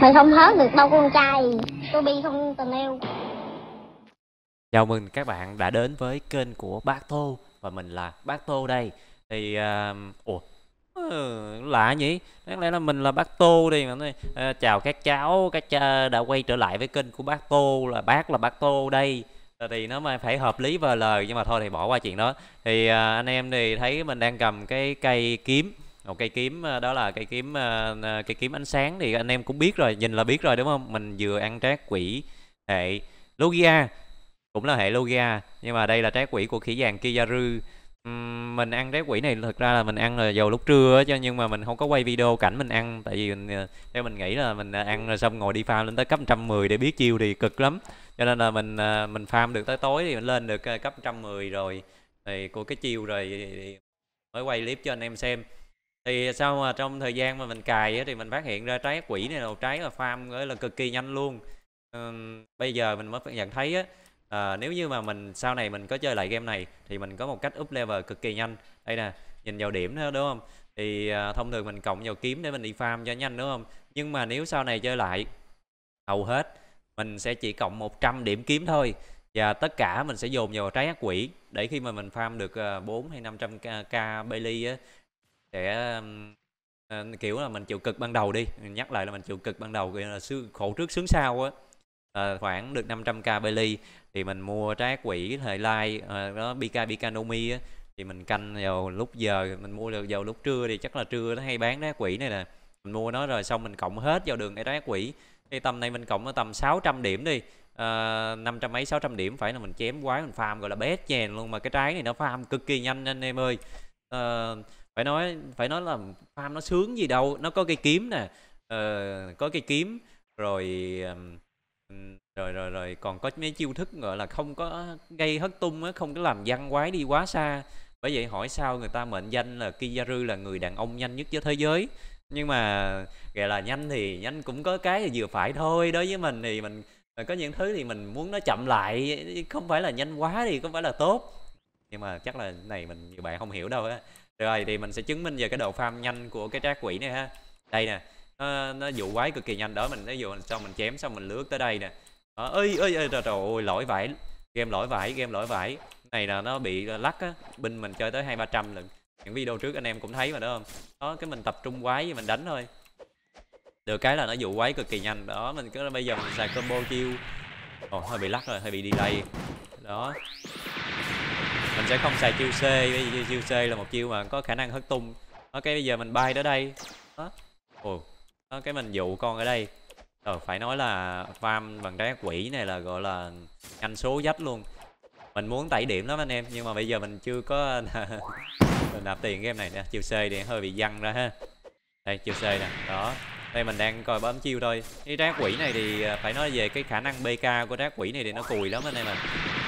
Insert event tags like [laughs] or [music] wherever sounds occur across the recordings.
mày không hết được đâu con trai Tôi bi không tình yêu Chào mừng các bạn đã đến với kênh của Bác Tô Và mình là Bác Tô đây Thì... Uh, ủa ờ, lạ nhỉ đáng lẽ là mình là bác tô đi mà à, chào các cháu các cha đã quay trở lại với kênh của bác tô là bác là bác tô đây ờ, thì nó mà phải hợp lý vào lời nhưng mà thôi thì bỏ qua chuyện đó thì à, anh em thì thấy mình đang cầm cái cây kiếm một cây kiếm ờ, đó là cây kiếm ờ, cây kiếm ánh sáng thì anh em cũng biết rồi nhìn là biết rồi đúng không mình vừa ăn trái quỷ hệ logia cũng là hệ logia nhưng mà đây là trái quỷ của khỉ vàng kizaru mình ăn trái quỷ này thực ra là mình ăn là vào lúc trưa cho nhưng mà mình không có quay video cảnh mình ăn tại vì mình, ờ, theo mình nghĩ là mình ăn rồi xong ngồi đi farm lên tới cấp 110 để biết chiêu thì cực lắm cho nên là mình mình farm được tới tối thì mình lên được cấp 110 rồi thì của cái chiêu rồi mới quay clip cho anh em xem thì sau mà trong thời gian mà mình cài ấy, thì mình phát hiện ra trái quỷ này là trái là farm ấy là cực kỳ nhanh luôn uhm, bây giờ mình mới nhận thấy á à, nếu như mà mình sau này mình có chơi lại game này thì mình có một cách up level cực kỳ nhanh đây nè nhìn vào điểm đó đúng không thì à, thông thường mình cộng vào kiếm để mình đi farm cho nhanh đúng không nhưng mà nếu sau này chơi lại hầu hết mình sẽ chỉ cộng 100 điểm kiếm thôi và tất cả mình sẽ dồn vào trái ác quỷ để khi mà mình farm được 4 ờ, hay 500 k, k Bailey á, để uh, kiểu là mình chịu cực ban đầu đi nhắc lại là mình chịu cực ban đầu là khổ trước sướng sau á à, khoảng được 500k Bailey thì mình mua trái quỷ thời lai à, đó Bika Bikanomi á thì mình canh vào lúc giờ mình mua được vào lúc trưa thì chắc là trưa nó hay bán trái quỷ này nè mình mua nó rồi xong mình cộng hết vào đường cái trái quỷ thì tầm này mình cộng nó tầm 600 điểm đi năm trăm mấy 600 điểm phải là mình chém quái mình farm gọi là bét chèn luôn mà cái trái này nó farm cực kỳ nhanh anh em ơi uh, phải nói phải nói là farm nó sướng gì đâu nó có cây kiếm nè uh, có cây kiếm rồi um, rồi rồi rồi còn có mấy chiêu thức gọi là không có gây hất tung á không có làm văng quái đi quá xa bởi vậy hỏi sao người ta mệnh danh là Kizaru là người đàn ông nhanh nhất trên thế giới nhưng mà gọi là nhanh thì nhanh cũng có cái vừa phải thôi đối với mình thì mình ờ, có những thứ thì mình muốn nó chậm lại không phải là nhanh quá thì không phải là tốt nhưng mà chắc là này mình nhiều bạn không hiểu đâu á rồi thì mình sẽ chứng minh về cái độ farm nhanh của cái trác quỷ này ha đây nè nó, nó dụ quái cực kỳ nhanh đó mình nó dụ xong mình chém xong mình lướt tới đây nè ơi ơi trời ơi lỗi vải game lỗi vải game lỗi vải này là nó bị lắc á binh mình chơi tới hai ba trăm lần những video trước anh em cũng thấy mà đúng không đó cái mình tập trung quái mình đánh thôi được cái là nó dụ quái cực kỳ nhanh đó mình cứ bây giờ mình xài combo chiêu ồ hơi bị lắc rồi hơi bị delay đó mình sẽ không xài chiêu C bởi vì chiêu C là một chiêu mà có khả năng hất tung đó ờ, cái bây giờ mình bay tới đây đó ờ. ồ ờ, cái mình dụ con ở đây rồi phải nói là farm bằng đá quỷ này là gọi là anh số dách luôn mình muốn tẩy điểm lắm anh em nhưng mà bây giờ mình chưa có [laughs] mình nạp tiền game này nè chiêu C thì hơi bị văng ra ha đây chiêu C nè đó đây mình đang coi bấm chiêu thôi cái đá quỷ này thì à, phải nói về cái khả năng bk của đá quỷ này thì nó cùi lắm anh em ạ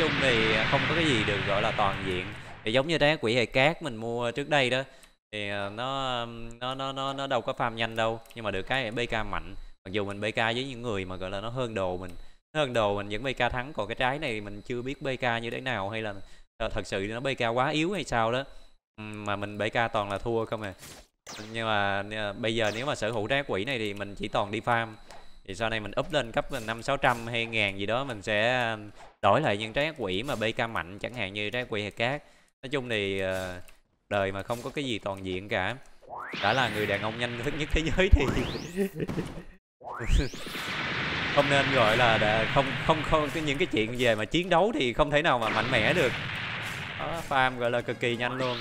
chung thì không có cái gì được gọi là toàn diện thì giống như đá quỷ hệ cát mình mua trước đây đó thì ờ, nó nó nó nó nó đâu có farm nhanh đâu nhưng mà được cái bk mạnh mặc dù mình bk với những người mà gọi là nó hơn đồ mình nó hơn đồ mình vẫn bk thắng còn cái trái này mình chưa biết bk như thế nào hay là ờ, thật sự nó bk quá yếu hay sao đó ừ, mà mình bk toàn là thua không à nhưng mà ờ, bây giờ nếu mà sở hữu trái quỷ này thì mình chỉ toàn đi farm thì sau này mình up lên cấp năm sáu trăm hay ngàn gì đó mình sẽ um, đổi lại những trái ác quỷ mà bk mạnh chẳng hạn như trái ác quỷ hay cát nói chung thì ờ, đời mà không có cái gì toàn diện cả đã là người đàn ông nhanh thức nhất thế giới thì [laughs] không nên gọi là đã, không không không những cái chuyện về mà chiến đấu thì không thể nào mà mạnh mẽ được đó, farm gọi là cực kỳ nhanh luôn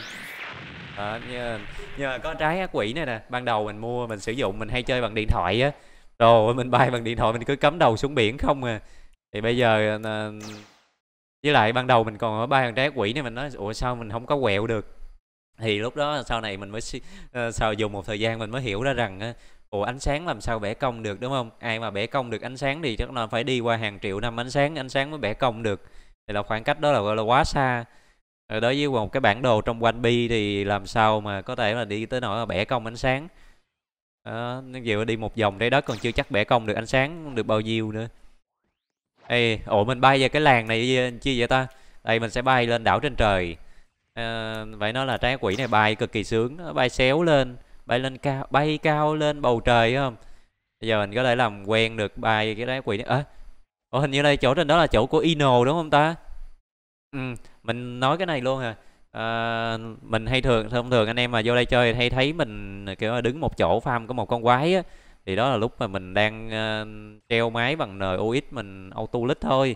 à, nhờ, nhờ có trái ác quỷ này nè ban đầu mình mua mình sử dụng mình hay chơi bằng điện thoại á đồ mình bay bằng điện thoại mình cứ cắm đầu xuống biển không à thì bây giờ ờ, với lại ban đầu mình còn ở bay thằng trái quỷ này mình nói ủa sao mình không có quẹo được thì lúc đó sau này mình mới ờ, sau dùng một thời gian mình mới hiểu ra rằng ủa ánh sáng làm sao bẻ cong được đúng không ai mà bẻ cong được ánh sáng thì chắc là phải đi qua hàng triệu năm ánh sáng ánh sáng mới bẻ cong được thì là khoảng cách đó là gọi là quá xa đối với một cái bản đồ trong quanh bi thì làm sao mà có thể là đi tới nỗi là bẻ cong ánh sáng đó nó về đi một vòng đây đó còn chưa chắc bẻ cong được ánh sáng được bao nhiêu nữa ê ủa mình bay về cái làng này chi vậy ta đây mình sẽ bay lên đảo trên trời à, phải nói là trái quỷ này bay cực kỳ sướng bay xéo lên bay lên cao bay cao lên bầu trời không bây giờ mình có thể làm quen được bay cái trái quỷ này à, hình như đây chỗ trên đó là chỗ của ino đúng không ta ừ, mình nói cái này luôn hả à Ờ, mình hay thường thông thường anh em mà vô đây chơi hay thấy mình kiểu đứng một chỗ farm có một con quái á thì đó là lúc mà mình đang uh, treo máy bằng NOX mình auto lít thôi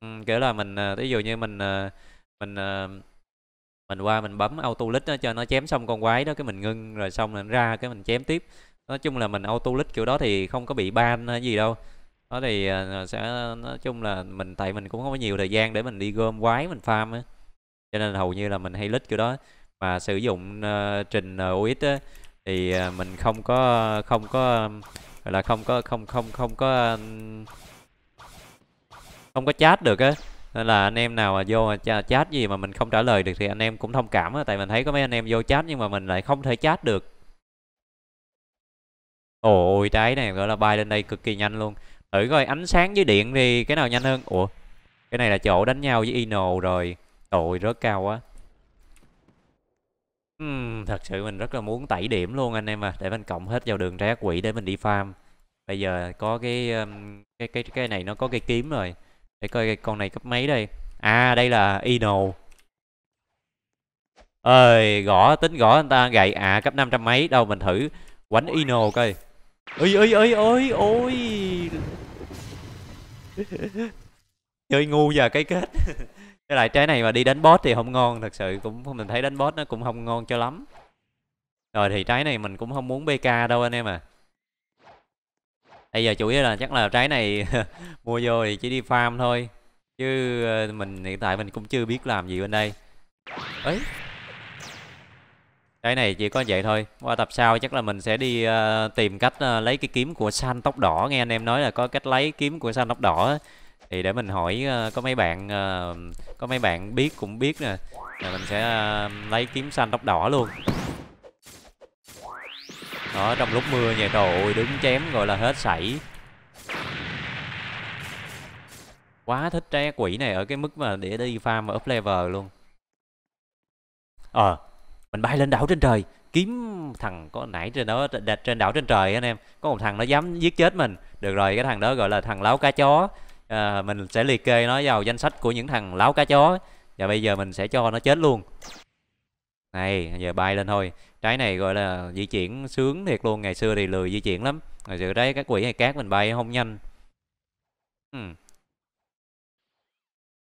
ừ, kiểu là mình uh, ờ, ví dụ như mình uh, mình uh, mình qua mình bấm auto lít cho nó chém xong con quái đó cái mình ngưng rồi xong mình ra cái mình chém tiếp nói chung là mình auto lít kiểu đó thì không có bị ban gì đâu đó thì uh, sẽ nói chung là mình tại mình cũng không có nhiều thời gian để mình đi gom quái mình farm á cho nên hầu như là mình hay lít kiểu đó mà sử dụng uh, trình ờ, OS á, thì uh, mình không có không có là không có không không không có không có chat được á nên là anh em nào mà vô chat gì mà mình không trả lời được thì anh em cũng thông cảm á tại mình thấy có mấy anh em vô chat nhưng mà mình lại không thể chat được ôi trái này gọi là bay lên đây cực kỳ nhanh luôn thử coi ánh sáng với điện thì cái nào nhanh hơn ủa cái này là chỗ đánh nhau với ino rồi Tội rớt cao quá uhm, Thật sự mình rất là muốn tẩy điểm luôn anh em à Để mình cộng hết vào đường trái ác quỷ để mình đi farm Bây giờ có cái cái cái cái này nó có cây kiếm rồi Để coi cái con này cấp mấy đây À đây là ino. ơi gõ tính gõ anh ta gậy à cấp 500 mấy đâu mình thử quánh ino coi ơi ơi ơi ơi ôi [laughs] chơi ngu giờ cái kết [laughs] Với lại trái này mà đi đánh boss thì không ngon Thật sự cũng mình thấy đánh boss nó cũng không ngon cho lắm Rồi thì trái này mình cũng không muốn bk đâu anh em à Bây giờ chủ yếu là chắc là trái này [laughs] mua vô thì chỉ đi farm thôi Chứ ờ, mình hiện tại mình cũng chưa biết làm gì bên đây ấy Trái này chỉ có vậy thôi Qua tập sau chắc là mình sẽ đi uh, tìm cách uh, lấy cái kiếm của san tóc đỏ Nghe anh em nói là có cách lấy kiếm của san tóc đỏ thì để mình hỏi ờ, có mấy bạn ờ, có mấy bạn biết cũng biết nè rồi mình sẽ ờ, lấy kiếm xanh tóc đỏ luôn đó trong lúc mưa nha trời ơi đứng chém gọi là hết sảy quá thích trái quỷ này ở cái mức mà để đi farm và up level luôn ờ à, mình bay lên đảo trên trời kiếm thằng có nãy trên đó trên đảo trên trời anh em có một thằng nó dám giết chết mình được rồi cái thằng đó gọi là thằng láo cá chó à, mình sẽ liệt kê nó vào danh sách của những thằng láo cá chó và bây giờ mình sẽ cho nó chết luôn này giờ bay lên thôi trái này gọi là di chuyển sướng thiệt luôn ngày xưa thì lười di chuyển lắm rồi giờ đấy các quỷ hay cát mình bay không nhanh ừ.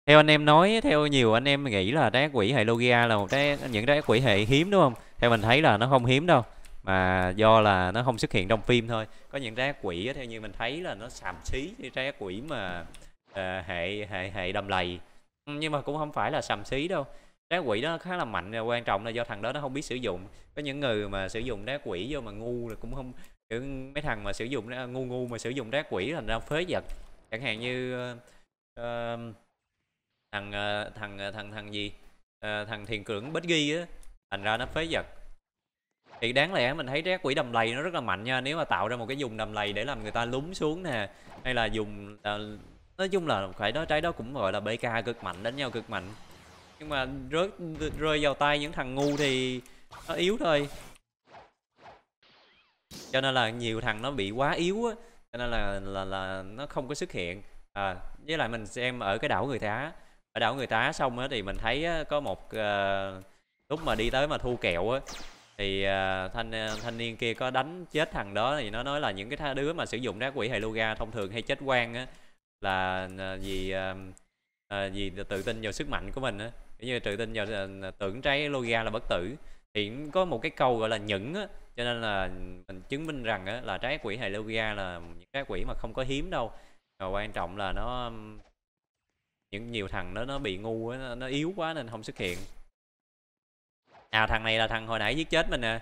theo anh em nói theo nhiều anh em nghĩ là trái quỷ hệ logia là một cái những trái quỷ hệ hiếm đúng không theo mình thấy là nó không hiếm đâu mà do là nó không xuất hiện trong phim thôi có những trái quỷ theo như mình thấy là nó xàm xí như trái quỷ mà à, hệ hệ hệ đầm lầy ừ, nhưng mà cũng không phải là xàm xí đâu Trái quỷ đó khá là mạnh và quan trọng là do thằng đó nó không biết sử dụng có những người mà sử dụng trái quỷ vô mà ngu là cũng không Những mấy thằng mà sử dụng ngu ngu mà sử dụng trái quỷ là nó phế vật chẳng hạn như uh, thằng, uh, thằng thằng thằng gì uh, thằng thiền cưỡng bích ghi á thành ra nó phế vật thì đáng lẽ mình thấy cái quỷ đầm lầy nó rất là mạnh nha nếu mà tạo ra một cái dùng đầm lầy để làm người ta lún xuống nè hay là dùng uh, nói chung là phải đó trái đó cũng gọi là bk cực mạnh đánh nhau cực mạnh nhưng mà rớt rơi vào tay những thằng ngu thì nó yếu thôi cho nên là nhiều thằng nó bị quá yếu á cho nên là là là nó không có xuất hiện à, với lại mình xem ở cái đảo người tá ở đảo người tá xong á thì mình thấy á, có một uh, lúc mà đi tới mà thu kẹo á thì uh, thanh à, thanh niên kia có đánh chết thằng đó thì nó nói là những cái đứa mà sử dụng đá quỷ Heluga thông thường hay chết quan á là à, vì uh, vì tự tin vào sức mạnh của mình á như tự tin vào tưởng trái Logia là bất tử thì có một cái câu gọi là nhẫn á cho nên là mình chứng minh rằng á, là trái quỷ Heluga là những trái quỷ mà không có hiếm đâu và quan trọng là nó những nhiều thằng nó nó bị ngu á, nó yếu quá nên không xuất hiện à thằng này là thằng hồi nãy giết chết mình nè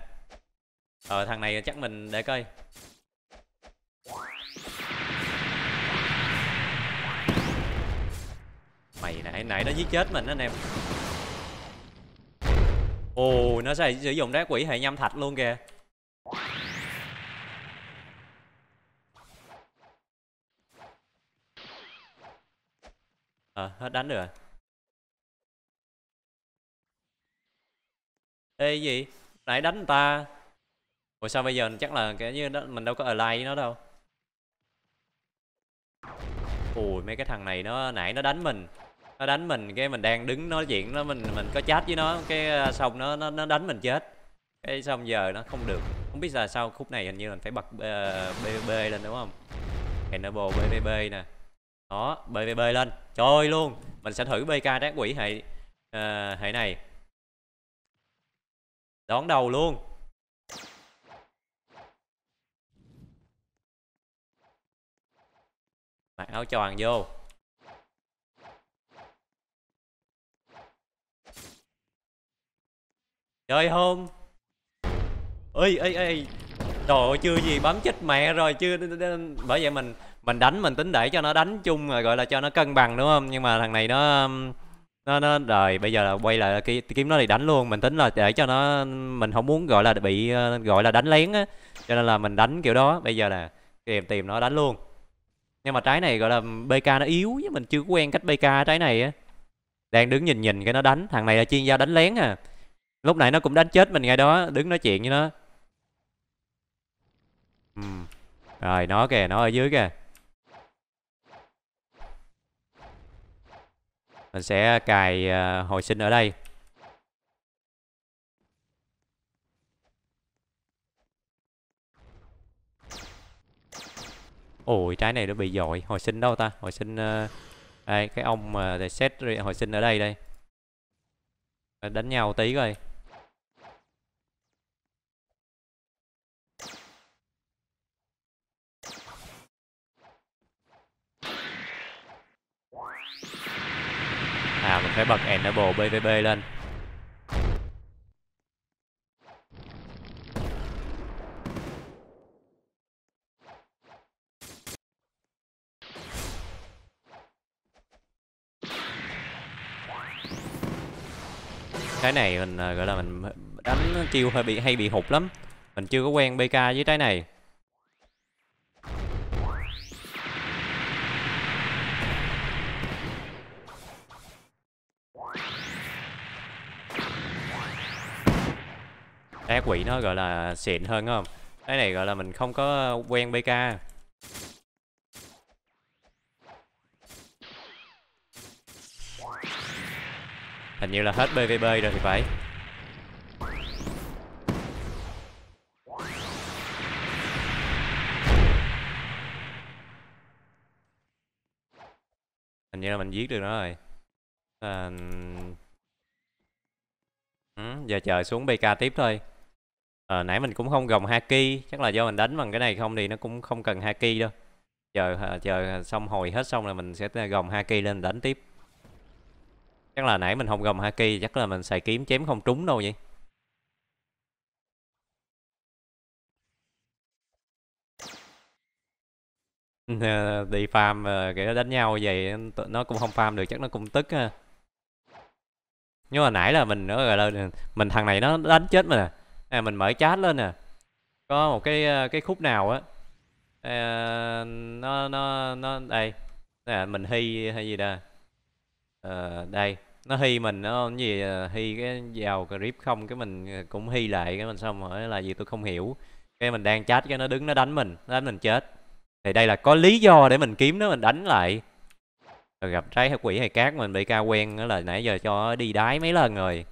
ờ thằng này chắc mình để coi mày nãy nãy nó giết chết mình anh em ồ nó sẽ sử dụng đá quỷ hệ nhâm thạch luôn kìa ờ à, hết đánh rồi à? Ê gì? Nãy đánh người ta. Ủa sao bây giờ chắc là cái như đó, mình đâu có align nó đâu. Ui mấy cái thằng này nó nãy nó đánh mình. Nó đánh mình cái mình đang đứng nói chuyện nó mình mình có chat với nó cái à, xong nó nó, nó đánh mình chết. Cái xong giờ nó không được. Không biết là sao khúc này hình như mình phải bật uh, à, BBB lên đúng không? Cannibal BBB nè. Đó, BBB lên. Trời ơi, luôn. Mình sẽ thử BK đá quỷ hệ uh, hệ này. Đón đầu luôn Mặc áo choàng vô Chơi không Ê ê ê Trời ơi chưa gì bấm chết mẹ rồi chưa Bởi vậy mình Mình đánh mình tính để cho nó đánh chung rồi Gọi là cho nó cân bằng đúng không Nhưng mà thằng này nó um, nó nó rồi bây giờ là quay lại cái kiếm nó thì đánh luôn mình tính là để cho nó mình không muốn gọi là bị ờ, gọi là đánh lén á cho nên là mình đánh kiểu đó bây giờ là tìm tìm nó đánh luôn nhưng mà trái này gọi là bk nó yếu với mình chưa quen cách bk trái này á đang đứng nhìn nhìn cái nó đánh thằng này là chuyên gia đánh lén à lúc này nó cũng đánh chết mình ngay đó đứng nói chuyện với nó ừ. rồi nó kìa nó ở dưới kìa mình sẽ cài ờ, hồi sinh ở đây ôi trái này nó bị dội hồi sinh đâu ta hồi sinh đây ờ, cái ông mà set hồi sinh ở đây đây đánh nhau tí coi à mình phải bật enable pvp lên cái này mình à, gọi là mình đánh chiêu hơi bị hay bị hụt lắm mình chưa có quen bk với trái này ác quỷ nó gọi là xịn hơn không cái này gọi là mình không có quen bk hình như là hết BVB rồi thì phải hình như là mình giết được nó rồi à... ừ, giờ chờ xuống bk tiếp thôi à, nãy mình cũng không gồng haki chắc là do mình đánh bằng cái này không thì nó cũng không cần haki đâu chờ ờ, chờ xong hồi hết xong là mình sẽ ờ, gồng haki lên đánh tiếp chắc là nãy mình không gồng haki chắc là mình xài kiếm chém không trúng đâu vậy [laughs] đi farm kể đánh nhau vậy nó cũng không farm được chắc nó cũng tức ha nhưng mà nãy là mình nó rồi là mình thằng này nó đánh chết mà à à mình mở chat lên nè có một cái ờ, cái khúc nào á à, nó nó nó đây à, mình hy hay gì đây à, ờ, đây nó hy mình nó gì ờ, hy cái vào clip không cái mình cũng hy lại cái mình xong rồi là gì tôi không hiểu cái mình đang chat cái nó đứng nó đánh mình nó đánh mình chết thì đây là có lý do để mình kiếm nó mình đánh lại rồi gặp trái hay quỷ hay cát mình bị ca quen đó là nãy giờ cho đi đái mấy lần rồi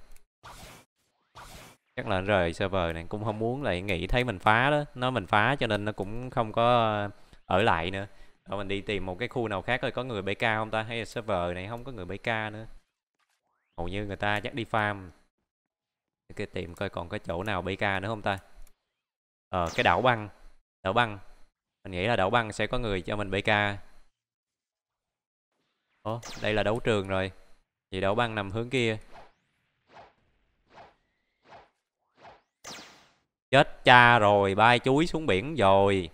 chắc là rời server này cũng không muốn lại nghĩ thấy mình phá đó nó mình phá cho nên nó cũng không có ở lại nữa rồi mình đi tìm một cái khu nào khác rồi có người bk không ta hay là server này không có người bk nữa hầu như người ta chắc đi farm cái tìm coi còn có chỗ nào bk nữa không ta ờ cái đảo băng đảo băng mình nghĩ là đảo băng sẽ có người cho mình bk ồ đây là đấu trường rồi vậy đảo băng nằm hướng kia chết cha rồi bay chuối xuống biển rồi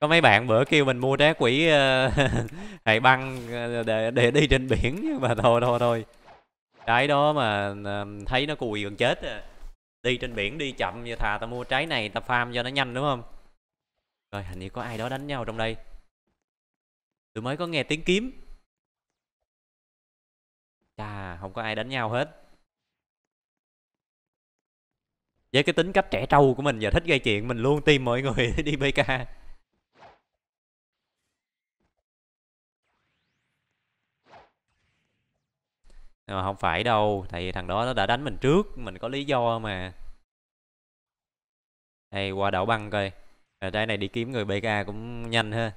có mấy bạn bữa kêu mình mua trái quỷ ờ, hệ [laughs] băng ờ, để để đi trên biển nhưng mà thôi thôi thôi trái đó mà ờ, thấy nó cùi gần chết à. đi trên biển đi chậm như thà tao mua trái này tao farm cho nó nhanh đúng không rồi hình như có ai đó đánh nhau trong đây tôi mới có nghe tiếng kiếm Chà, không có ai đánh nhau hết Với cái tính cách trẻ trâu của mình và thích gây chuyện Mình luôn tìm mọi người [laughs] đi PK Nhưng mà không phải đâu Tại vì thằng đó nó đã đánh mình trước Mình có lý do mà Đây qua đảo băng coi Ở đây này đi kiếm người BK cũng nhanh ha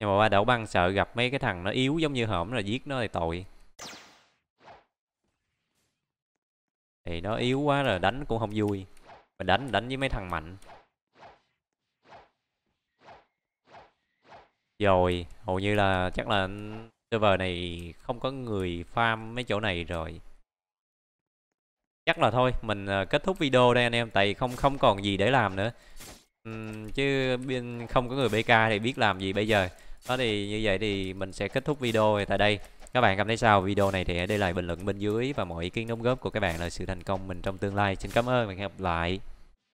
Nhưng mà qua đảo băng sợ gặp mấy cái thằng nó yếu Giống như hổm là giết nó thì tội thì nó yếu quá rồi đánh cũng không vui mình đánh đánh với mấy thằng mạnh rồi hầu như là chắc là server này không có người farm mấy chỗ này rồi chắc là thôi mình ờ, kết thúc video đây anh em tại không không còn gì để làm nữa uhm, chứ không có người bk thì biết làm gì bây giờ đó thì như vậy thì mình sẽ kết thúc video tại đây các bạn cảm thấy sao video này thì hãy để lại bình luận bên dưới và mọi ý kiến đóng góp của các bạn là sự thành công mình trong tương lai xin cảm ơn và hẹn gặp lại